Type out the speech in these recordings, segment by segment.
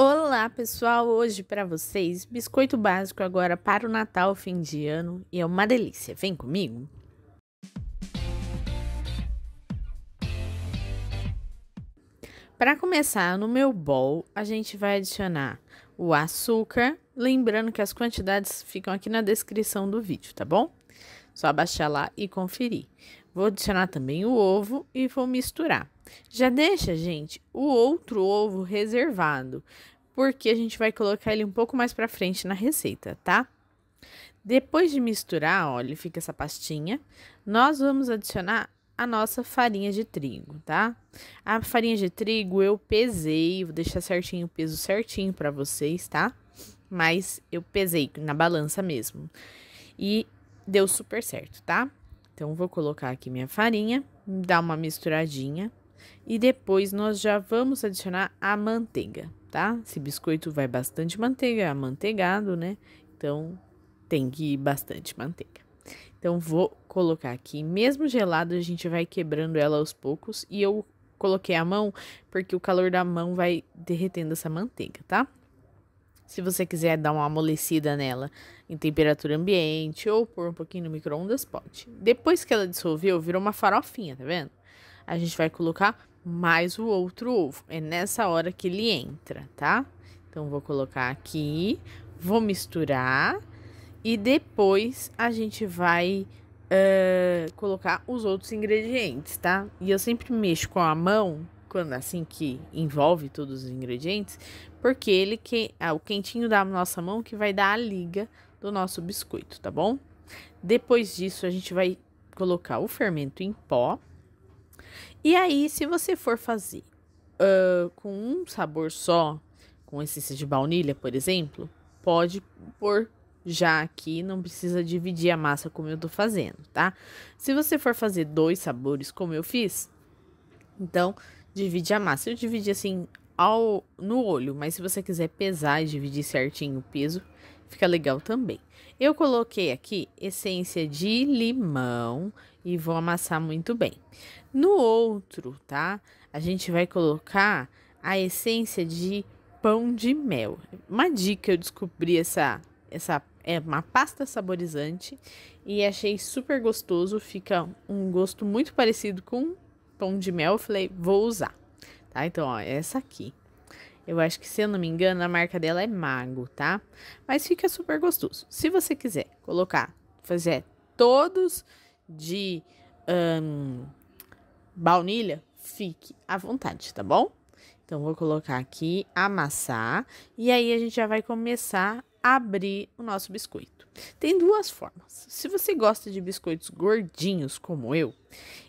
Olá pessoal, hoje para vocês biscoito básico agora para o Natal, fim de ano e é uma delícia. Vem comigo. Para começar, no meu bowl a gente vai adicionar o açúcar, lembrando que as quantidades ficam aqui na descrição do vídeo, tá bom? Só baixar lá e conferir. Vou adicionar também o ovo e vou misturar. Já deixa, gente, o outro ovo reservado, porque a gente vai colocar ele um pouco mais para frente na receita, tá? Depois de misturar, olha, fica essa pastinha. Nós vamos adicionar a nossa farinha de trigo, tá? A farinha de trigo eu pesei, vou deixar certinho o peso certinho para vocês, tá? Mas eu pesei na balança mesmo. E deu super certo, tá? Então vou colocar aqui minha farinha, dar uma misturadinha. E depois nós já vamos adicionar a manteiga, tá? Esse biscoito vai bastante manteiga, é amanteigado, né? Então, tem que ir bastante manteiga. Então, vou colocar aqui, mesmo gelado, a gente vai quebrando ela aos poucos. E eu coloquei a mão porque o calor da mão vai derretendo essa manteiga, tá? Se você quiser dar uma amolecida nela em temperatura ambiente ou pôr um pouquinho no micro-ondas, pode. Depois que ela dissolveu, virou uma farofinha, tá vendo? a gente vai colocar mais o outro ovo. É nessa hora que ele entra, tá? Então, vou colocar aqui, vou misturar e depois a gente vai uh, colocar os outros ingredientes, tá? E eu sempre mexo com a mão quando assim que envolve todos os ingredientes, porque ele que ah, o quentinho da nossa mão que vai dar a liga do nosso biscoito, tá bom? Depois disso a gente vai colocar o fermento em pó e aí, se você for fazer uh, com um sabor só, com essência de baunilha, por exemplo, pode pôr já aqui, não precisa dividir a massa como eu tô fazendo, tá? Se você for fazer dois sabores como eu fiz, então divide a massa. Eu dividi assim ao no olho, mas se você quiser pesar e dividir certinho o peso, Fica legal também. Eu coloquei aqui essência de limão e vou amassar muito bem. No outro, tá? A gente vai colocar a essência de pão de mel. Uma dica, eu descobri essa essa é uma pasta saborizante e achei super gostoso, fica um gosto muito parecido com pão de mel. Eu falei, vou usar. Tá? Então, ó, essa aqui. Eu acho que, se eu não me engano, a marca dela é Mago, tá? Mas fica super gostoso. Se você quiser colocar, fazer todos de um, baunilha, fique à vontade, tá bom? Então, vou colocar aqui, amassar, e aí a gente já vai começar a abrir o nosso biscoito. Tem duas formas. Se você gosta de biscoitos gordinhos, como eu,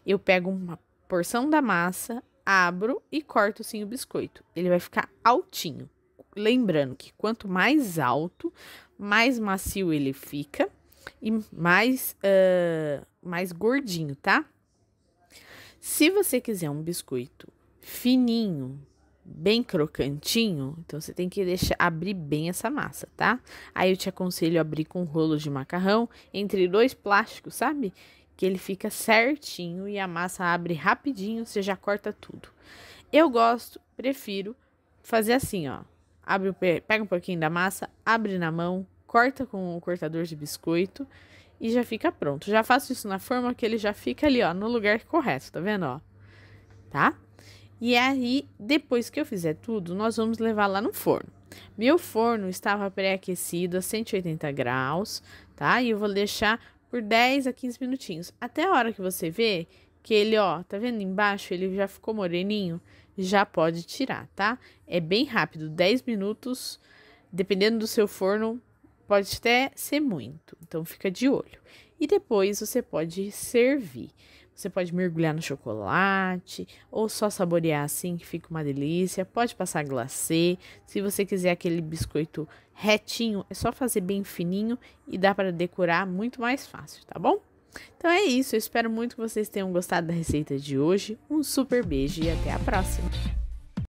eu pego uma porção da massa abro e corto sim o biscoito. Ele vai ficar altinho. Lembrando que quanto mais alto, mais macio ele fica e mais, uh, mais gordinho, tá? Se você quiser um biscoito fininho, bem crocantinho, então você tem que deixar abrir bem essa massa, tá? Aí eu te aconselho a abrir com rolo de macarrão entre dois plásticos, sabe? que ele fica certinho e a massa abre rapidinho, você já corta tudo. Eu gosto, prefiro fazer assim, ó. Abre, pega um pouquinho da massa, abre na mão, corta com o cortador de biscoito e já fica pronto. Já faço isso na forma que ele já fica ali, ó, no lugar correto, tá vendo, ó? Tá? E aí, depois que eu fizer tudo, nós vamos levar lá no forno. Meu forno estava pré-aquecido a 180 graus, tá? E eu vou deixar por 10 a 15 minutinhos. Até a hora que você vê que ele, ó, tá vendo embaixo? Ele já ficou moreninho, já pode tirar, tá? É bem rápido, 10 minutos, dependendo do seu forno, pode até ser muito. Então fica de olho. E depois você pode servir. Você pode mergulhar no chocolate ou só saborear assim, que fica uma delícia. Pode passar glacê. Se você quiser aquele biscoito retinho, é só fazer bem fininho e dá para decorar muito mais fácil, tá bom? Então é isso, eu espero muito que vocês tenham gostado da receita de hoje. Um super beijo e até a próxima!